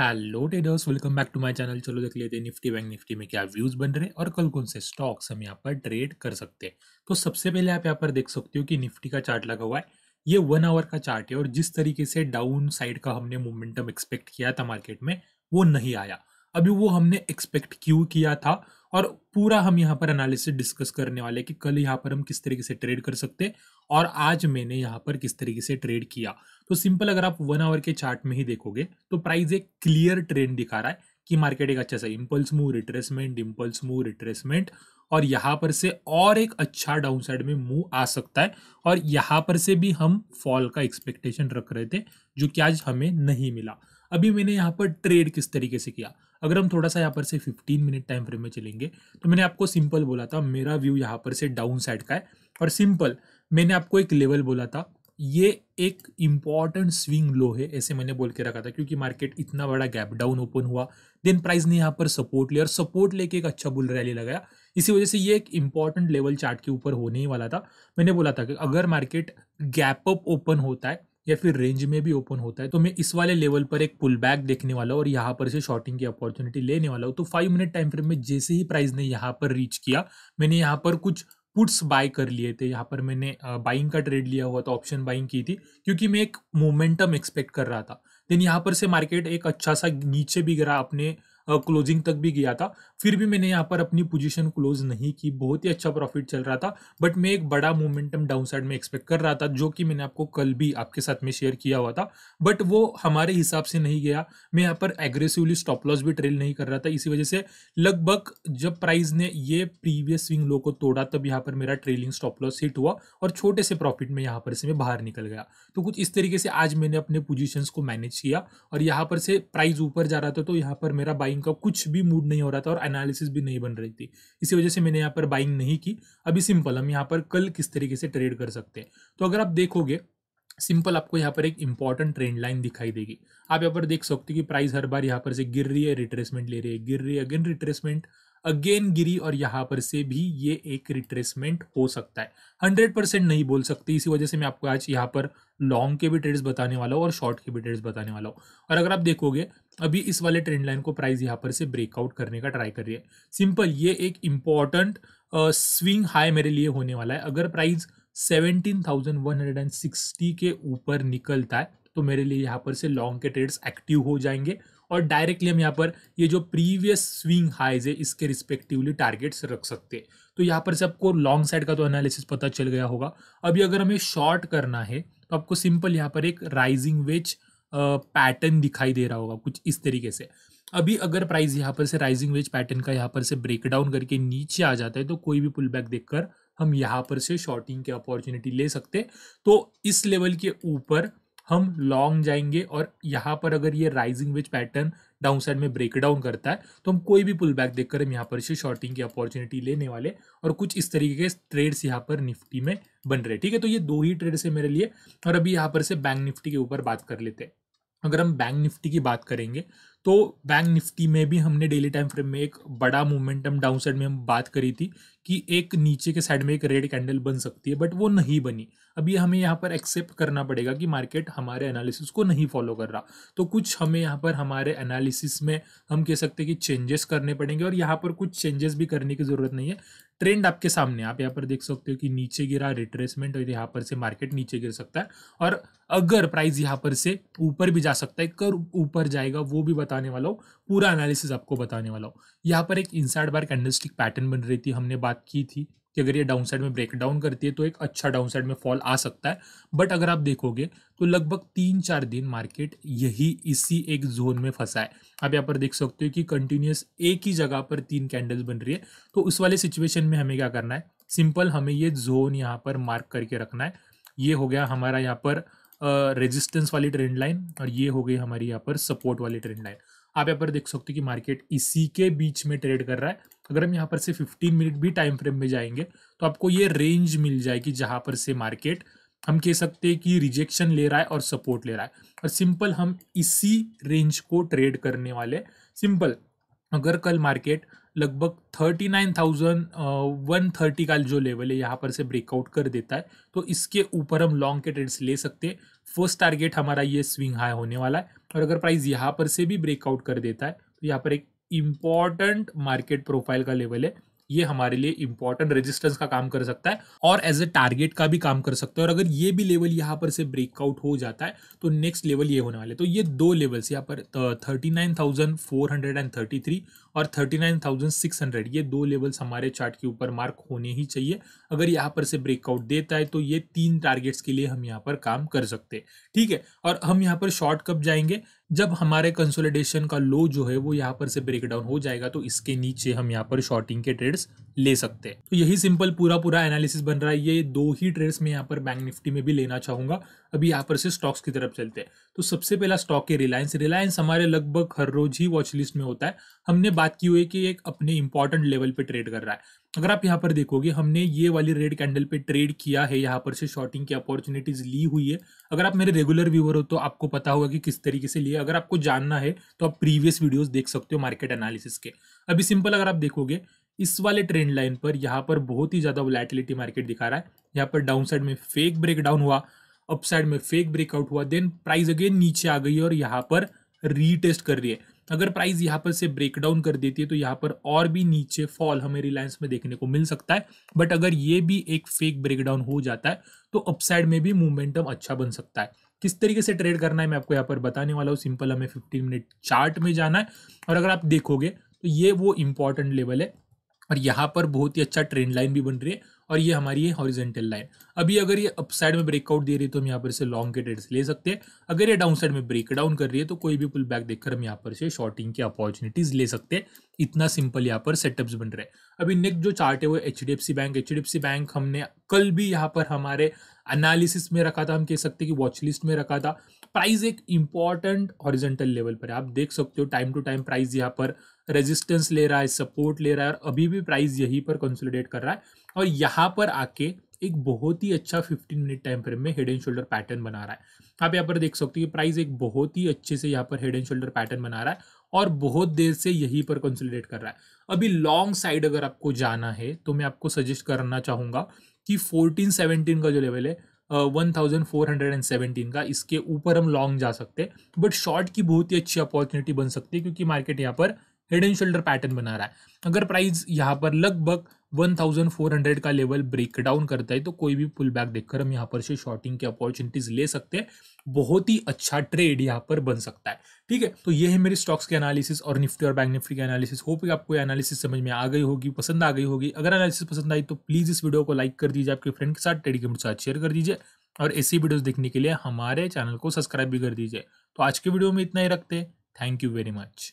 hello traders welcome back to my channel चलो देख लेते हैं निफ्टी बैंक निफ्टी में क्या व्यूज बन रहे हैं और कल कौन से स्टॉक्स हम यहाँ पर ट्रेड कर सकते हैं तो सबसे पहले आप यहाँ पर देख सकते हो कि निफ्टी का चार्ट लगा हुआ है ये वन आवर का चार्ट है और जिस तरीके से डाउन साइड का हमने मोमेंटम एक्सपेक्ट किया था मार्केट में वो नहीं आया अभी वो हमने एक्सपेक्ट क्यों किया था और पूरा हम यहाँ पर एनालिसिस डिस्कस करने वाले कि कल यहाँ पर हम किस तरीके से ट्रेड कर सकते और आज मैंने यहाँ पर किस तरीके से ट्रेड किया तो सिंपल अगर आप वन आवर के चार्ट में ही देखोगे तो प्राइस एक क्लियर ट्रेंड दिखा रहा है कि मार्केट एक अच्छा सा impulse move retracement impulse move retracement और यहाँ पर से और एक अच्छा डाउन साइड में मूव आ सकता है और यहाँ पर से भी हम फॉल का एक्सपेक्टेशन रख रहे थे जो कि आज हमें नहीं मिला अभी मैंने यहाँ पर ट्रेड किस तरीके से किया अगर हम थोड़ा सा यहाँ पर से 15 मिनट टाइम फ्रेम में चलेंगे तो मैंने आपको सिंपल बोला था मेरा व्यू यहाँ पर से डाउन साइड का है और सिंपल मैंने आपको एक लेवल बोला था ये एक इम्पॉर्टेंट स्विंग लो है ऐसे मैंने बोल के रखा था क्योंकि मार्केट इतना बड़ा गैप डाउन ओपन हुआ देन प्राइस ने यहाँ पर सपोर्ट लिया और सपोर्ट लेके एक अच्छा बुल रैली लगाया इसी वजह से ये एक इम्पॉर्टेंट लेवल चार्ट के ऊपर होने ही वाला था मैंने बोला था कि अगर मार्केट गैप अप ओपन होता है या फिर रेंज में भी ओपन होता है तो मैं इस वाले लेवल पर एक पुल बैक देखने वाला हूँ और यहाँ पर से शॉर्टिंग की अपॉर्चुनिटी लेने वाला हूँ तो फाइव मिनट टाइम फ्रेम में जैसे ही प्राइस ने यहाँ पर रीच किया मैंने यहाँ पर कुछ पुट्स बाय कर लिए थे यहाँ पर मैंने बाइंग का ट्रेड लिया हुआ था ऑप्शन बाइंग की थी क्योंकि मैं एक मोमेंटम एक्सपेक्ट कर रहा था देन यहाँ पर से मार्केट एक अच्छा सा नीचे भी गिरा अपने क्लोजिंग तक भी गया था फिर भी मैंने यहाँ पर अपनी पोजीशन क्लोज नहीं की बहुत ही अच्छा प्रॉफिट चल रहा था बट मैं एक बड़ा मोमेंटम डाउनसाइड में एक्सपेक्ट कर रहा था जो कि मैंने आपको कल भी आपके साथ में शेयर किया हुआ था बट वो हमारे हिसाब से नहीं गया मैं यहाँ पर एग्रेसिवली स्टॉप लॉस भी ट्रेल नहीं कर रहा था इसी वजह से लगभग जब प्राइस ने ये प्रीवियस स्विंग लो को तोड़ा तब यहाँ पर मेरा ट्रेलिंग स्टॉप लॉस हिट हुआ और छोटे से प्रॉफिट में यहाँ पर से मैं बाहर निकल गया तो कुछ इस तरीके से आज मैंने अपने पोजिशन को मैनेज किया और यहाँ पर से प्राइस ऊपर जा रहा था तो यहाँ पर मेरा बाइंग इनका कुछ भी मूड नहीं हो रहा था और एनालिसिस भी नहीं बन रही थी इसी वजह से मैंने यहाँ पर बाइंग नहीं की अभी सिंपल हम यहाँ पर कल किस तरीके से ट्रेड कर सकते हैं तो अगर आप देखोगे सिंपल आपको यहाँ पर एक इंपॉर्टेंट ट्रेंड लाइन दिखाई देगी आप यहाँ पर देख सकते हो कि प्राइस हर बार यहाँ पर से गिर रही है रिट्रेसमेंट ले रही है गिर रही है अगेन रिट्रेसमेंट अगेन गिरी और यहाँ पर से भी ये एक रिट्रेसमेंट हो सकता है हंड्रेड परसेंट नहीं बोल सकते इसी वजह से मैं आपको आज यहाँ पर लॉन्ग के भी ट्रेड्स बताने वाला हूँ और शॉर्ट के भी ट्रेड्स बताने वाला हूँ और अगर आप देखोगे अभी इस वाले ट्रेंड लाइन को प्राइस यहाँ पर से ब्रेकआउट करने का ट्राई कर रही है सिंपल ये एक इंपॉर्टेंट स्विंग हाई मेरे लिए होने वाला है अगर प्राइज सेवेंटीन के ऊपर निकलता है तो मेरे लिए यहाँ पर से लॉन्ग के ट्रेड्स एक्टिव हो जाएंगे और डायरेक्टली हम यहाँ पर ये जो प्रीवियस स्विंग हाइज है इसके रिस्पेक्टिवली टारगेट्स रख सकते हैं तो यहाँ पर से आपको लॉन्ग साइड का तो एनालिसिस पता चल गया होगा अभी अगर हमें शॉर्ट करना है तो आपको सिंपल यहाँ पर एक राइजिंग वेज पैटर्न दिखाई दे रहा होगा कुछ इस तरीके से अभी अगर प्राइस यहाँ पर से राइजिंग वेज पैटर्न का यहाँ पर से ब्रेकडाउन करके नीचे आ जाता है तो कोई भी पुल बैक देखकर हम यहाँ पर से शॉर्टिंग की अपॉर्चुनिटी ले सकते तो इस लेवल के ऊपर हम लॉन्ग जाएंगे और यहाँ पर अगर ये rising wedge pattern down side में ब्रेक डाउन करता है तो हम कोई भी पुल बैक देखकर हम यहाँ पर से शॉर्टिंग की अपॉर्चुनिटी लेने वाले और कुछ इस तरीके के ट्रेड्स यहाँ पर निफ्टी में बन रहे ठीक है तो ये दो ही ट्रेड्स है मेरे लिए और अभी यहाँ पर से बैंक निफ्टी के ऊपर बात कर लेते हैं अगर हम बैंक निफ्टी की बात करेंगे तो बैंक निफ्टी में भी हमने डेली टाइम फ्रेम में एक बड़ा मोमेंटम डाउन साइड में हम बात करी थी कि एक नीचे के साइड में एक रेड कैंडल बन सकती है बट वो नहीं बनी अभी हमें यहाँ पर एक्सेप्ट करना पड़ेगा कि मार्केट हमारे एनालिसिस को नहीं फॉलो कर रहा तो कुछ हमें यहाँ पर हमारे एनालिसिस में हम कह सकते हैं कि चेंजेस करने पड़ेंगे और यहाँ पर कुछ चेंजेस भी करने की ज़रूरत नहीं है ट्रेंड आपके सामने आप यहाँ पर देख सकते हो कि नीचे गिरा रिट्रेसमेंट और यहाँ पर से मार्केट नीचे गिर सकता है और अगर प्राइस यहाँ पर से ऊपर भी जा सकता है कर ऊपर जाएगा वो भी बताने वाला हूँ पूरा एनालिसिस आपको बताने वाला हूँ यहाँ पर एक इंसाइड बार कैंडलस्टिक पैटर्न बन रही थी हमने बात बात की थी कि अगर ये डाउन साइड में ब्रेक डाउन करती है तो एक अच्छा डाउन साइड में फॉल आ सकता है बट अगर आप देखोगे तो लगभग तीन चार दिन मार्केट यही इसी एक जोन में फंसा है आप यहाँ पर देख सकते हो कि कंटिन्यूस एक ही जगह पर तीन कैंडल्स बन रही है तो उस वाले सिचुएशन में हमें क्या करना है सिंपल हमें ये जोन यहाँ पर मार्क करके रखना है ये हो गया हमारा यहाँ पर रेजिस्टेंस वाली ट्रेंड लाइन और ये हो गई हमारी यहाँ पर सपोर्ट वाली ट्रेंड लाइन आप यहाँ पर देख सकते हो कि मार्केट इसी के बीच में ट्रेड कर रहा है अगर हम यहाँ पर से 15 मिनट भी टाइम फ्रेम में जाएंगे तो आपको ये रेंज मिल जाएगी जहाँ पर से मार्केट हम कह सकते हैं कि रिजेक्शन ले रहा है और सपोर्ट ले रहा है और सिंपल हम इसी रेंज को ट्रेड करने वाले सिंपल अगर कल मार्केट लगभग thirty nine thousand one thirty का जो लेवल है यहाँ पर से ब्रेकआउट कर देता है तो इसके ऊपर हम लॉन्ग के ट्रेड्स ले सकते हैं फर्स्ट टारगेट हमारा ये स्विंग हाई होने वाला है और अगर प्राइस यहाँ पर से भी ब्रेकआउट कर देता है तो यहाँ पर एक इंपॉर्टेंट मार्केट प्रोफाइल का लेवल है ये हमारे लिए इंपॉर्टेंट रेजिस्टेंस का काम कर सकता है और एज ए टारगेट का भी काम कर सकता है और अगर ये भी लेवल यहाँ पर से ब्रेकआउट हो जाता है तो नेक्स्ट लेवल ये होने वाले तो ये दो लेवल्स यहाँ पर thirty nine thousand four hundred and thirty three और thirty nine thousand six hundred ये दो लेवल्स हमारे चार्ट के ऊपर मार्क होने ही चाहिए अगर यहाँ पर से ब्रेकआउट देता है तो ये तीन टारगेट्स के लिए हम यहाँ पर काम कर सकते हैं ठीक है और हम यहाँ पर शॉर्ट कब जाएंगे जब हमारे कंसोलिडेशन का लो जो है वो यहाँ पर से ब्रेक डाउन हो जाएगा तो इसके नीचे हम यहाँ पर शॉर्टिंग के ट्रेड्स ले सकते हैं तो यही सिंपल पूरा पूरा एनालिसिस बन रहा है ये दो ही ट्रेड्स मैं यहाँ पर बैंक निफ्टी में भी लेना चाहूंगा अभी यहाँ पर से स्टॉक्स की तरफ चलते हैं तो सबसे पहला स्टॉक है रिलायंस रिलायंस हमारे लगभग हर रोज ही वॉच लिस्ट में होता है हमने बात की हुई कि एक अपने इंपॉर्टेंट लेवल पे ट्रेड कर रहा है अगर आप यहाँ पर देखोगे हमने ये वाली रेड कैंडल पे ट्रेड किया है यहाँ पर से शॉर्टिंग की अपॉर्चुनिटीज ली हुई है अगर आप मेरे रेगुलर व्यूअर हो तो आपको पता होगा कि किस तरीके से लिए है अगर आपको जानना है तो आप प्रीवियस वीडियोस देख सकते हो मार्केट एनालिसिस के अभी सिंपल अगर आप देखोगे इस वाले ट्रेंड लाइन पर यहाँ पर बहुत ही ज़्यादा वोलेटिलिटी मार्केट दिखा रहा है यहाँ पर डाउन साइड में फेक ब्रेक डाउन हुआ अप साइड में फेक ब्रेकआउट हुआ देन प्राइस अगेन नीचे आ गई और यहाँ पर रीटेस्ट कर रही है अगर प्राइस यहाँ पर से ब्रेक डाउन कर देती है तो यहाँ पर और भी नीचे फॉल हमें रिलायंस में देखने को मिल सकता है बट अगर ये भी एक फेक ब्रेकडाउन हो जाता है तो अपसाइड में भी मोमेंटम अच्छा बन सकता है किस तरीके से ट्रेड करना है मैं आपको यहाँ पर बताने वाला हूँ सिंपल हमें फिफ्टीन मिनट चार्ट में जाना है और अगर आप देखोगे तो ये वो इम्पॉर्टेंट लेवल है और यहाँ पर बहुत ही अच्छा ट्रेंड लाइन भी बन रही है और ये हमारी है हॉरिजेंटल लाइन अभी अगर ये अप साइड में ब्रेकआउट दे रही है तो हम यहाँ पर इसे लॉन्ग के ट्रेड्स ले सकते हैं अगर ये डाउन साइड में ब्रेक डाउन कर रही है तो कोई भी पुल बैक देखकर हम यहाँ पर से शॉर्टिंग की अपॉर्चुनिटीज़ ले सकते हैं इतना सिंपल यहाँ पर सेटअप्स बन रहे हैं अभी नेक्स्ट जो चार्ट है वो एच बैंक एच बैंक हमने कल भी यहाँ पर हमारे एनालिसिस में रखा था हम कह सकते हैं कि वॉच लिस्ट में रखा था प्राइस एक इंपॉर्टेंट हॉरिजेंटल लेवल पर है आप देख सकते हो टाइम टू टाइम प्राइस यहाँ पर रेजिस्टेंस ले रहा है सपोर्ट ले रहा है और अभी भी प्राइस यहीं पर कंसोलिडेट कर रहा है और यहाँ पर आके एक बहुत ही अच्छा 15 मिनट टाइम फ्रेम में हेड एंड शोल्डर पैटर्न बना रहा है आप यहाँ पर देख सकते हो कि प्राइस एक बहुत ही अच्छे से यहाँ पर हेड एंड शोल्डर पैटर्न बना रहा है और बहुत देर से यहीं पर कंसोलिडेट कर रहा है अभी लॉन्ग साइड अगर आपको जाना है तो मैं आपको सजेस्ट करना चाहूँगा कि सेवनटीन का जो लेवल है one thousand four hundred and seventeen का इसके ऊपर हम लॉन्ग जा सकते हैं बट शॉर्ट की बहुत ही अच्छी अपॉर्चुनिटी बन सकती है क्योंकि मार्केट यहाँ पर हेड एंड शोल्डर पैटर्न बना रहा है अगर प्राइस यहाँ पर लगभग 1400 का लेवल ब्रेक डाउन करता है तो कोई भी पुल बैक देखकर हम यहाँ पर से शॉर्टिंग की अपॉर्चुनिटीज ले सकते हैं बहुत ही अच्छा ट्रेड यहाँ पर बन सकता है ठीक है तो ये है मेरे स्टॉक्स के एनालिसिस और निफ्टी और बैंक निफ्टी के एनालिसिस होप कि आपको एनालिसिस समझ में आ गई होगी पसंद आ गई होगी अगर एनालिसिस पसंद आई तो प्लीज़ इस वीडियो को लाइक कर दीजिए आपके फ्रेंड के साथ टेडी के साथ शेयर कर दीजिए और ऐसी वीडियोज़ देखने के लिए हमारे चैनल को सब्सक्राइब भी कर दीजिए तो आज के वीडियो में इतना ही रखते हैं थैंक यू वेरी मच